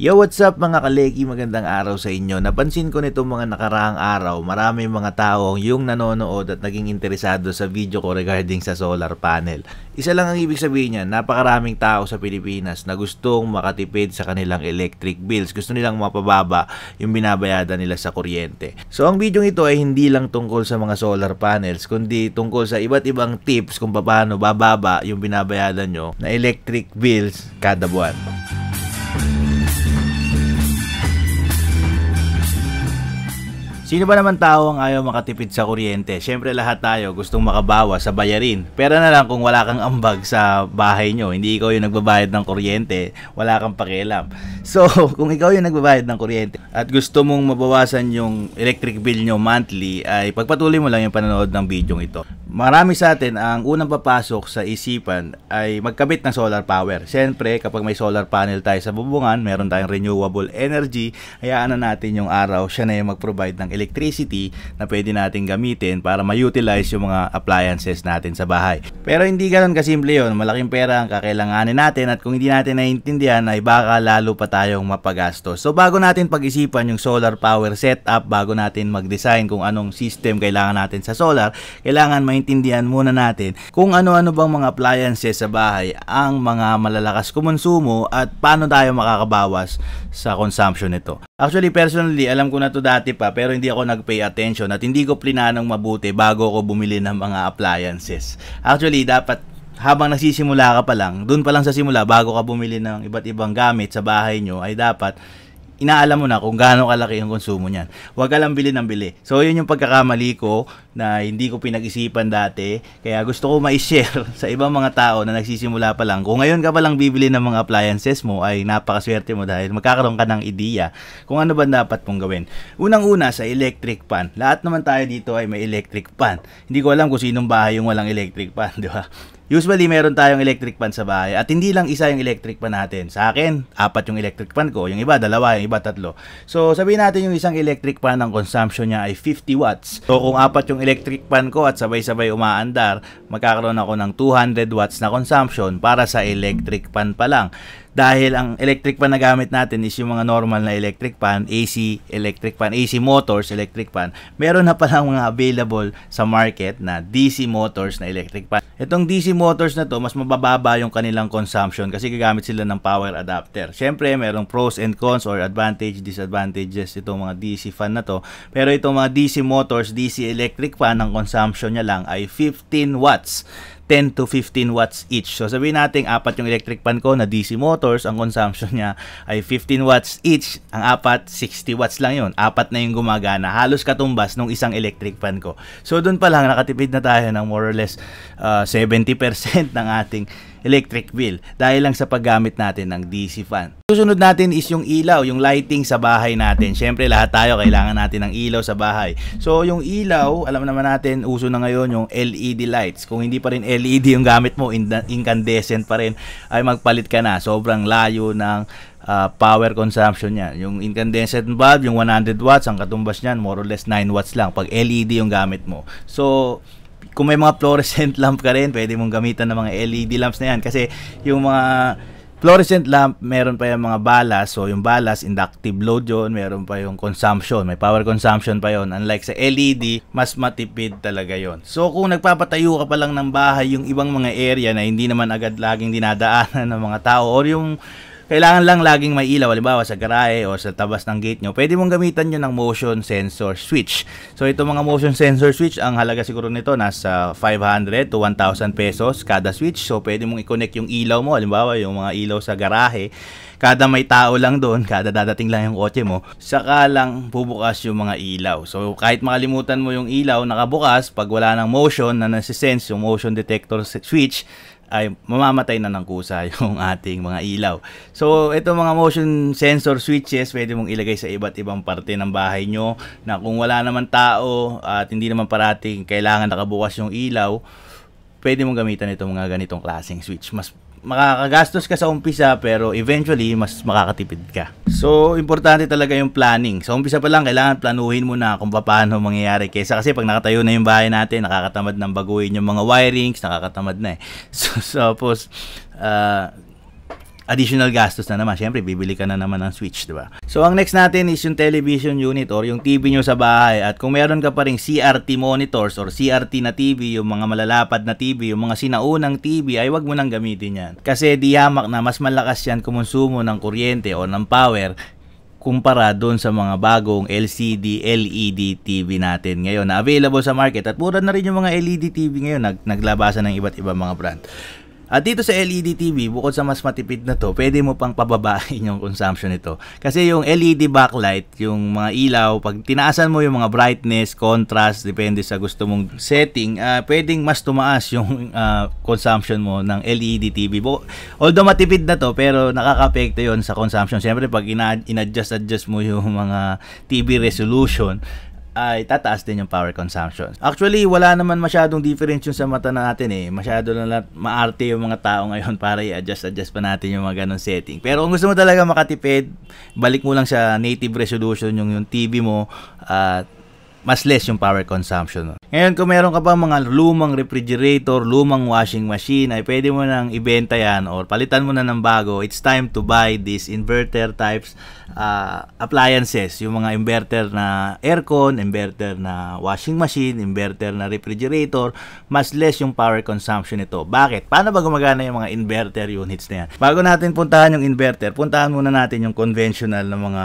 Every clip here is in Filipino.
Yo, what's up mga kaleki? Magandang araw sa inyo. Napansin ko nitong mga nakaraang araw, marami mga tao yung nanonood at naging interesado sa video ko regarding sa solar panel. Isa lang ang ibig sabihin niya, napakaraming tao sa Pilipinas na gustong makatipid sa kanilang electric bills. Gusto nilang mapababa yung binabayada nila sa kuryente. So ang video ito ay hindi lang tungkol sa mga solar panels, kundi tungkol sa iba't ibang tips kung paano bababa yung binabayada nyo na electric bills kada buwan. Sino ba naman tao ang ayaw makatipid sa kuryente? Siyempre lahat tayo gustong makabawa sa bayarin. Pera na lang kung wala kang ambag sa bahay nyo. Hindi ikaw yung nagbabayad ng kuryente. Wala kang pakialam. So, kung ikaw yung nagbabayad ng kuryente at gusto mong mabawasan yung electric bill nyo monthly, ay pagpatuloy mo lang yung panonood ng video ito. Marami sa atin, ang unang papasok sa isipan ay magkabit ng solar power. Siyempre, kapag may solar panel tayo sa bubungan, meron tayong renewable energy, hayaan na natin yung araw, siya na yung mag-provide ng electricity na pwede natin gamitin para ma-utilize yung mga appliances natin sa bahay. Pero hindi ganun kasimple yon Malaking pera ang kakailanganin natin at kung hindi natin naiintindihan ay baka lalo pa tayong mapagastos. So bago natin pag-isipan yung solar power setup, bago natin mag-design kung anong system kailangan natin sa solar, kailangan maintindihan muna natin kung ano-ano bang mga appliances sa bahay ang mga malalakas kumonsumo at paano tayo makakabawas sa consumption nito. Actually personally, alam ko na to dati pa pero hindi ako nag-pay attention at hindi ko plinanong mabuti bago ako bumili ng mga appliances. Actually, dapat habang nagsisimula ka pa lang, doon pa lang sa simula, bago ka bumili ng iba't ibang gamit sa bahay nyo, ay dapat inaalam mo na kung gaano kalaki ang konsumo niyan. Huwag ka lang bili ng bili. So, yun yung pagkakamali ko na hindi ko pinag-isipan dati. Kaya gusto ko ma-share sa ibang mga tao na nagsisimula pa lang. Kung ngayon ka pa lang bibili ng mga appliances mo, ay napakaswerte mo dahil magkakaroon ka ng ideya kung ano ba dapat mong gawin. Unang-una sa electric pan. Lahat naman tayo dito ay may electric pan. Hindi ko alam kung sinong bahay yung walang electric pan, di ba? usually meron tayong electric pan sa bahay at hindi lang isa yung electric pan natin. Sa akin, apat yung electric pan ko, yung iba dalawa, yung iba tatlo. So sabihin natin yung isang electric pan ang consumption niya ay 50 watts. So kung apat yung electric pan ko at sabay-sabay umaandar, magkakaroon ako ng 200 watts na consumption para sa electric pan pa lang dahil ang electric fan na gamit natin is yung mga normal na electric fan, AC electric fan, AC motors electric fan. Meron na pala mga available sa market na DC motors na electric fan. Itong DC motors na to, mas mabababa yung kanilang consumption kasi gagamit sila ng power adapter. Siyempre, merong pros and cons or advantage, disadvantages itong mga DC fan na to. Pero itong mga DC motors, DC electric fan, ang consumption niya lang ay 15 watts. 10 to 15 watts each. So sabihin natin, apat yung electric pan ko na DC motors, ang consumption niya ay 15 watts each. Ang apat, 60 watts lang yon Apat na yung gumagana. Halos katumbas nung isang electric pan ko. So doon pa lang, nakatipid na tayo ng more or less uh, ah, 70% ng ating electric bill dahil lang sa paggamit natin ng DC fan. Susunod natin is yung ilaw, yung lighting sa bahay natin. Siyempre lahat tayo kailangan natin ng ilaw sa bahay. So yung ilaw, alam naman natin uso na ngayon yung LED lights. Kung hindi pa rin LED yung gamit mo, incandescent pa rin, ay magpalit ka na. Sobrang layo ng uh, power consumption niya. Yung incandescent bulb, yung 100 watts, ang katumbas niyan, more or less 9 watts lang pag LED yung gamit mo. So, kung may mga fluorescent lamp ka rin, pwede mong gamitan ng mga LED lamps na yan. Kasi yung mga fluorescent lamp, meron pa yung mga balas. So, yung balas, inductive load yun. Meron pa yung consumption. May power consumption pa yon Unlike sa LED, mas matipid talaga yon So, kung nagpapatayo ka pa lang ng bahay, yung ibang mga area na hindi naman agad laging dinadaanan ng mga tao or yung kailangan lang laging may ilaw, halimbawa sa garahe o sa tabas ng gate nyo. Pwede mong gamitan yun ng motion sensor switch. So, itong mga motion sensor switch, ang halaga siguro nito nasa 500 to 1,000 pesos kada switch. So, pwede mong i-connect yung ilaw mo, halimbawa yung mga ilaw sa garahe. Kada may tao lang doon, kada dadating lang yung kotse mo, saka lang bubukas yung mga ilaw. So, kahit makalimutan mo yung ilaw nakabukas, pag wala ng motion na nasisense yung motion detector switch, ay mamamatay na ng kusa yung ating mga ilaw. So, itong mga motion sensor switches, pwede mong ilagay sa iba't ibang parte ng bahay nyo na kung wala naman tao at hindi naman parating kailangan nakabukas yung ilaw, pwede mong gamitan itong mga ganitong klaseng switch. Mas makakagastos ka sa umpisa pero eventually mas makakatipid ka. So, importante talaga yung planning. Sa umpisa pa lang, kailangan planuhin mo na kung paano mangyayari. kaysa kasi pag nakatayo na yung bahay natin, nakakatamad ng baguhin yung mga wirings, nakakatamad na eh. So, so tapos, uh, additional gastos na naman. Siyempre, bibili ka na naman ng switch, di ba? So, ang next natin is yung television unit or yung TV nyo sa bahay. At kung meron ka pa rin CRT monitors or CRT na TV, yung mga malalapad na TV, yung mga sinaunang TV, ay wag mo nang gamitin yan. Kasi di hamak na mas malakas yan kumonsumo ng kuryente o ng power kumpara doon sa mga bagong LCD, LED TV natin ngayon na available sa market at mura na rin yung mga LED TV ngayon nag naglabasan ng iba't ibang mga brand. At dito sa LED TV, bukod sa mas matipid na to, pwede mo pang pababain yung consumption nito. Kasi yung LED backlight, yung mga ilaw, pag tinaasan mo yung mga brightness, contrast, depende sa gusto mong setting, uh, pwedeng mas tumaas yung uh, consumption mo ng LED TV. Although matipid na to, pero nakaka-apekto yon sa consumption. Siyempre, pag ina-adjust-adjust mo yung mga TV resolution, ay tataas din yung power consumption. Actually, wala naman masyadong difference yung sa mata natin eh. Masyado na lang maarte yung mga tao ngayon para i-adjust-adjust pa natin yung mga ganong setting. Pero kung gusto mo talaga makatipid, balik mo lang sa native resolution yung, yung TV mo at uh, mas less yung power consumption. Ngayon, kung meron ka pa mga lumang refrigerator, lumang washing machine, ay pwede mo nang ibenta yan or palitan mo na ng bago. It's time to buy these inverter types uh, appliances. Yung mga inverter na aircon, inverter na washing machine, inverter na refrigerator, mas less yung power consumption nito. Bakit? Paano ba gumagana yung mga inverter units na yan? Bago natin puntahan yung inverter, puntahan muna natin yung conventional na mga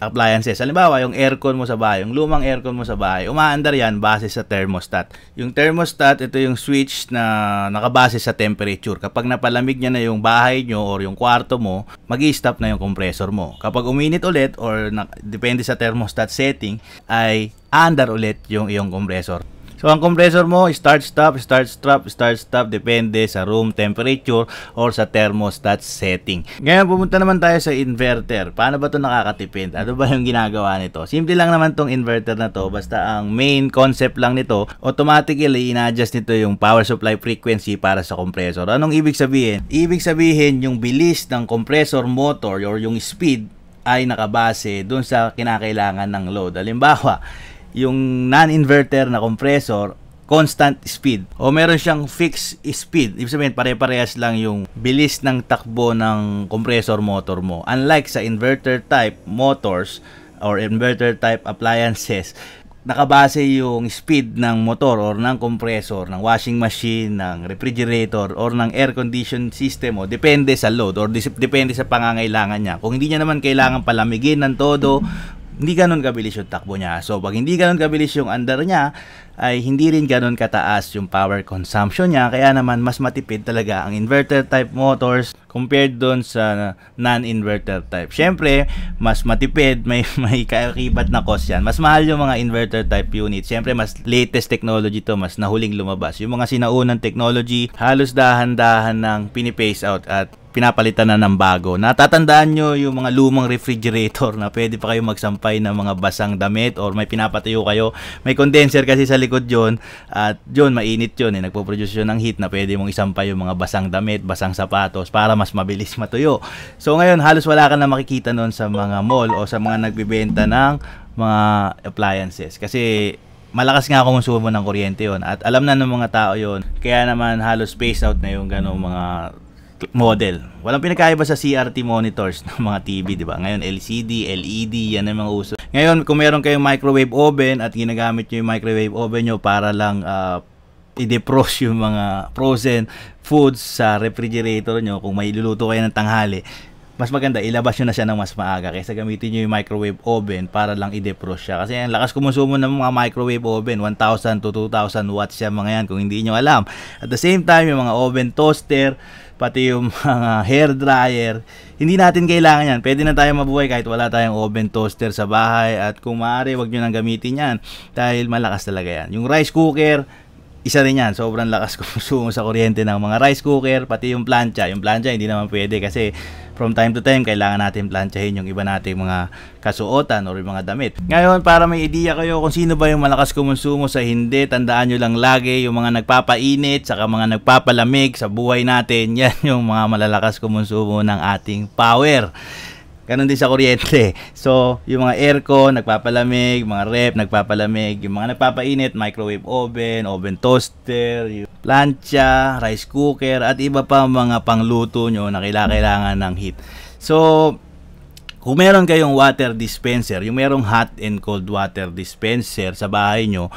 appliances. Halimbawa, yung aircon mo sa bahay, yung lumang aircon mo sa bahay, umaandar yan base sa thermostat. Yung thermostat, ito yung switch na nakabase sa temperature. Kapag napalamig niya na yung bahay nyo or yung kwarto mo, mag stop na yung compressor mo. Kapag uminit ulit or na, depende sa thermostat setting, ay aandar ulit yung iyong compressor. So ang compressor mo, start stop, start stop, start stop depende sa room temperature or sa thermostat setting. Ngayon pumunta naman tayo sa inverter. Paano ba 'to nakakatipid? Ano ba yung ginagawa nito? Simple lang naman tong inverter na 'to. Basta ang main concept lang nito, automatically ina-adjust nito yung power supply frequency para sa compressor. Anong ibig sabihin? Ibig sabihin yung bilis ng compressor motor or yung speed ay nakabase doon sa kinakailangan ng load. Halimbawa, yung non-inverter na compressor, constant speed. O meron siyang fixed speed. Ibig sabihin, pare-parehas lang yung bilis ng takbo ng compressor motor mo. Unlike sa inverter type motors or inverter type appliances, nakabase yung speed ng motor or ng compressor, ng washing machine, ng refrigerator, or ng air condition system mo. Depende sa load or depende sa pangangailangan niya. Kung hindi niya naman kailangan palamigin ng todo, hindi ganun kabilis yung takbo niya. So, pag hindi ganun kabilis yung under niya, ay hindi rin ganun kataas yung power consumption niya. Kaya naman, mas matipid talaga ang inverter type motors compared doon sa non-inverter type. Siyempre, mas matipid, may, may kakibat na cost yan. Mas mahal yung mga inverter type unit. Siyempre, mas latest technology to, mas nahuling lumabas. Yung mga sinaunang technology, halos dahan-dahan ng pinipace out at pinapalitan na ng bago. Natatandaan nyo yung mga lumang refrigerator na pwede pa kayo magsampay ng mga basang damit or may pinapatayo kayo. May condenser kasi sa likod yon at yon mainit yun. Eh. Nagpo-produce yun ng heat na pwede mong isampay yung mga basang damit, basang sapatos para mas mabilis matuyo. So ngayon, halos wala ka na makikita noon sa mga mall o sa mga nagbibenta ng mga appliances. Kasi malakas nga ako konsumo ng kuryente yon at alam na ng mga tao yon kaya naman halos space out na yung ganong mga model. Walang pinakaiba sa CRT monitors ng mga TV, di ba? Ngayon, LCD, LED, yan ang mga uso. Ngayon, kung meron kayong microwave oven at ginagamit nyo yung microwave oven nyo para lang uh, ah, i-defrost yung mga frozen foods sa refrigerator nyo kung may iluluto kayo ng tanghali, mas maganda ilabas nyo na siya ng mas maaga kaysa gamitin nyo yung microwave oven para lang i-defrost siya. Kasi ang lakas kumusumo ng mga microwave oven, 1,000 to 2,000 watts siya mga yan kung hindi nyo alam. At the same time, yung mga oven toaster, pati yung mga hair dryer, hindi natin kailangan yan. Pwede na tayo mabuhay kahit wala tayong oven toaster sa bahay at kung maaari, wag nyo nang gamitin yan dahil malakas talaga yan. Yung rice cooker, isa rin yan, sobrang lakas ko kumusumo sa kuryente ng mga rice cooker, pati yung plancha. Yung plancha hindi naman pwede kasi from time to time kailangan natin planchahin yung iba nating mga kasuotan o yung mga damit. Ngayon, para may idea kayo kung sino ba yung malakas kumonsumo sa hindi, tandaan nyo lang lagi yung mga nagpapainit, saka mga nagpapalamig sa buhay natin, yan yung mga malalakas kumonsumo ng ating power. Ganon din sa kuryente. So, yung mga aircon, nagpapalamig, mga ref, nagpapalamig, yung mga nagpapainit, microwave oven, oven toaster, yung plancha, rice cooker, at iba pa mga pangluto nyo na kailangan ng heat. So, kung meron kayong water dispenser, yung merong hot and cold water dispenser sa bahay nyo,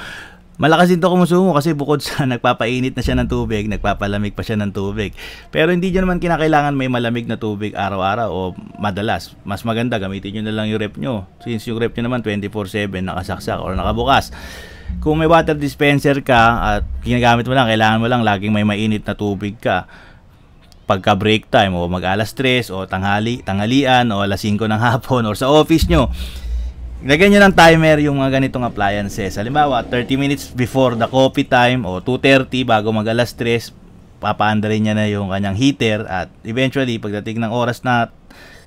Malakas din to kumusumo kasi bukod sa nagpapainit na siya ng tubig, nagpapalamig pa siya ng tubig. Pero hindi nyo naman kinakailangan may malamig na tubig araw-araw o madalas. Mas maganda gamitin nyo na lang yung rep nyo. Since yung rep nyo naman 24-7 nakasaksak or nakabukas. Kung may water dispenser ka at ginagamit mo lang, kailangan mo lang laging may mainit na tubig ka pagka break time o mag alas 3 o tanghali, tanghalian o alas 5 ng hapon or sa office nyo Lagyan nyo ng timer yung mga ganitong appliances. Halimbawa, 30 minutes before the coffee time o 2.30 bago mag alas 3, papaandarin niya na yung kanyang heater at eventually, pagdating ng oras na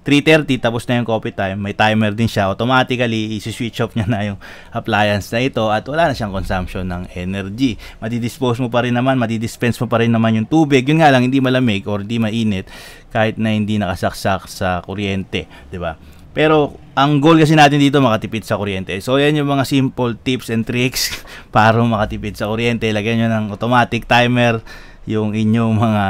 3.30 tapos na yung coffee time, may timer din siya. Automatically, isi-switch off niya na yung appliance na ito at wala na siyang consumption ng energy. Madidispose mo pa rin naman, madidispense mo pa rin naman yung tubig. Yun nga lang, hindi malamig or hindi mainit kahit na hindi nakasaksak sa kuryente. ba diba? Pero ang goal kasi natin dito makatipid sa kuryente. So yan yung mga simple tips and tricks para makatipid sa kuryente. Lagyan nyo ng automatic timer yung inyong mga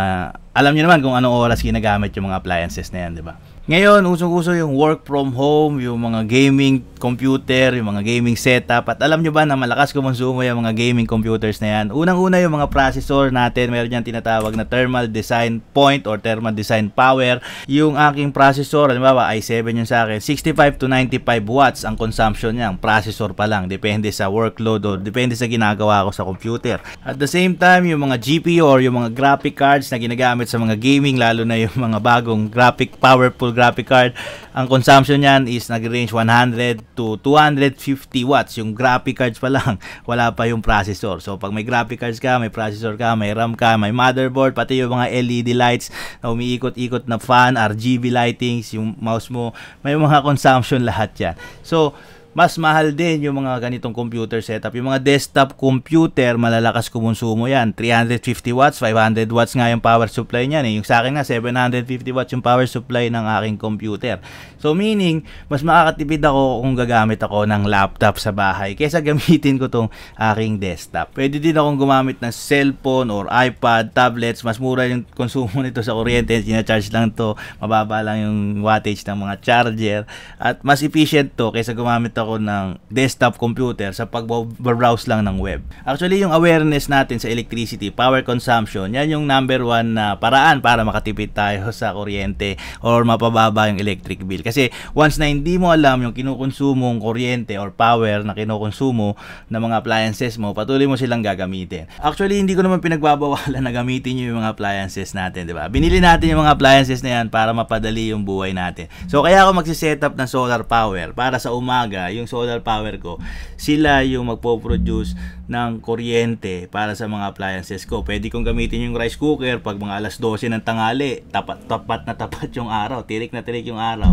alam niyo naman kung anong oras ginagamit yung mga appliances na yan, di ba? Ngayon, usong-uso yung work from home, yung mga gaming computer, yung mga gaming setup. At alam nyo ba na malakas kumonsumo yung mga gaming computers na yan? Unang-una yung mga processor natin, meron yan tinatawag na thermal design point or thermal design power. Yung aking processor, halimbawa i7 yung sa akin, 65 to 95 watts ang consumption niya, ang processor pa lang. Depende sa workload or depende sa ginagawa ko sa computer. At the same time, yung mga GPU or yung mga graphic cards na ginagamit sa mga gaming, lalo na yung mga bagong graphic powerful graphic card. Ang consumption niyan is nag-range 100 to 250 watts. Yung graphic cards pa lang, wala pa yung processor. So pag may graphic cards ka, may processor ka, may RAM ka, may motherboard, pati yung mga LED lights na umiikot-ikot na fan, RGB lightings, yung mouse mo, may mga consumption lahat yan. So, mas mahal din yung mga ganitong computer setup. Yung mga desktop computer, malalakas kumonsumo yan. 350 watts, 500 watts nga yung power supply niyan. Eh. Yung sa akin nga, 750 watts yung power supply ng aking computer. So meaning, mas makakatipid ako kung gagamit ako ng laptop sa bahay kaysa gamitin ko tong aking desktop. Pwede din akong gumamit ng cellphone or iPad, tablets. Mas mura yung konsumo nito sa kuryente. Sinacharge lang to. Mababa lang yung wattage ng mga charger. At mas efficient to kaysa gumamit ako ng desktop computer sa pag-browse lang ng web. Actually, yung awareness natin sa electricity, power consumption, yan yung number one na paraan para makatipid tayo sa kuryente or mapababa yung electric bill. Kasi once na hindi mo alam yung kinukonsumo ng kuryente or power na kinukonsumo ng mga appliances mo, patuloy mo silang gagamitin. Actually, hindi ko naman pinagbabawalan na gamitin yung mga appliances natin, di ba? Binili natin yung mga appliances na yan para mapadali yung buhay natin. So, kaya ako magsiset up ng solar power para sa umaga, yung solar power ko, sila yung magpo-produce ng kuryente para sa mga appliances ko. Pwede kong gamitin yung rice cooker pag mga alas 12 ng tangali, tapat, tapat na tapat yung araw, tirik na tirik yung araw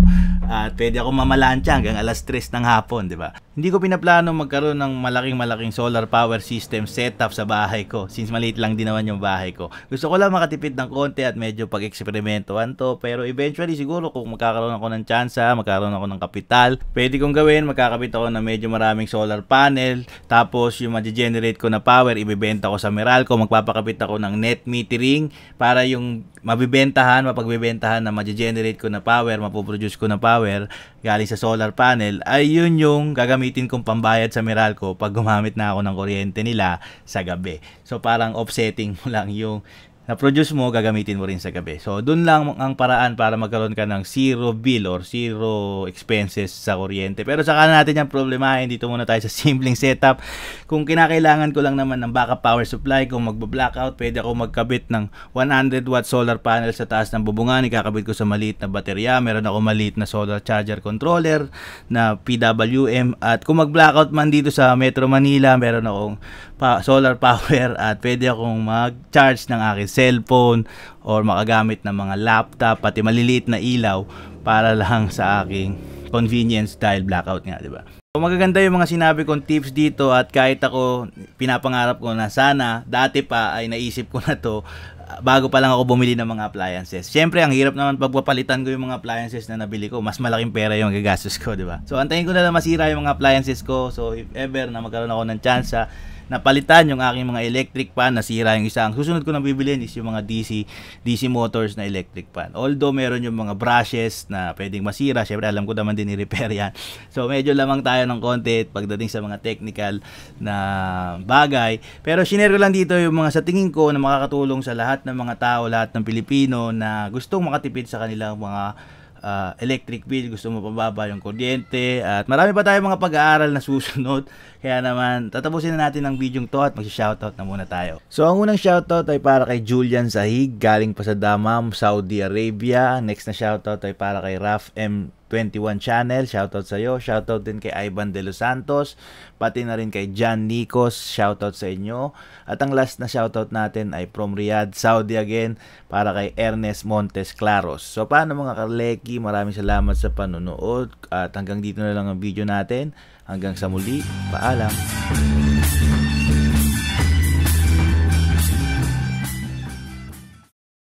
at pwede ako mamalantya hanggang alas 3 ng hapon, di ba? Hindi ko pinaplano magkaroon ng malaking-malaking solar power system setup sa bahay ko since maliit lang din naman yung bahay ko. Gusto ko lang makatipid ng konti at medyo pag-eksperimentohan to pero eventually siguro kung magkakaroon ako ng tsansa, magkakaroon ako ng kapital, pwede kong gawin, magkakabit ako ng medyo maraming solar panel tapos yung ma-generate ko na power, ibebenta ko sa Meralco, magpapakabit ako ng net metering para yung mabibentahan, mapagbibentahan na ma-generate ko na power, mapoproduce ko na power galing sa solar panel, ay yun yung gagamitin kong pambayad sa Meralco pag gumamit na ako ng kuryente nila sa gabi. So parang offsetting mo lang yung na-produce mo, gagamitin mo rin sa gabi. So, doon lang ang paraan para magkaroon ka ng zero bill or zero expenses sa kuryente. Pero saka natin yung problemahin. Dito muna tayo sa simpleng setup. Kung kinakailangan ko lang naman ng backup power supply, kung magbo-blackout, pwede ako magkabit ng 100 watt solar panel sa taas ng bubungan. Ikakabit ko sa maliit na baterya. Meron ako maliit na solar charger controller na PWM. At kung mag-blackout man dito sa Metro Manila, meron akong pa- solar power at pwede akong mag-charge ng aking cellphone or makagamit ng mga laptop pati maliliit na ilaw para lang sa aking convenience dahil blackout nga, 'di ba? So, magaganda yung mga sinabi kong tips dito at kahit ako pinapangarap ko na sana dati pa ay naisip ko na to bago pa lang ako bumili ng mga appliances. Siyempre, ang hirap naman pagpapalitan ko yung mga appliances na nabili ko. Mas malaking pera yung gagastos ko, di ba? So, antayin ko na lang masira yung mga appliances ko. So, if ever na magkaroon ako ng chance napalitan yung aking mga electric fan, nasira yung isa. Ang susunod ko na bibilhin is yung mga DC, DC motors na electric fan. Although meron yung mga brushes na pwedeng masira, syempre alam ko naman din i-repair yan. So medyo lamang tayo ng konti pagdating sa mga technical na bagay. Pero sinare ko lang dito yung mga sa tingin ko na makakatulong sa lahat ng mga tao, lahat ng Pilipino na gustong makatipid sa kanilang mga uh, electric bill, gusto mo pababa yung kuryente, at marami pa tayong mga pag-aaral na susunod. Kaya naman, tatapusin na natin ang video to at magsi-shoutout na muna tayo. So, ang unang shoutout ay para kay Julian Sahig, galing pa sa Damam, Saudi Arabia. Next na shoutout ay para kay Raf M. 21 Channel, shoutout sa iyo. Shoutout din kay Ivan De Los Santos, pati na rin kay John Nicos, shoutout sa inyo. At ang last na shoutout natin ay from Riyadh, Saudi again, para kay Ernest Montes Claros. So paano mga kaleki, maraming salamat sa panonood at hanggang dito na lang ang video natin. Hanggang sa muli, paalam.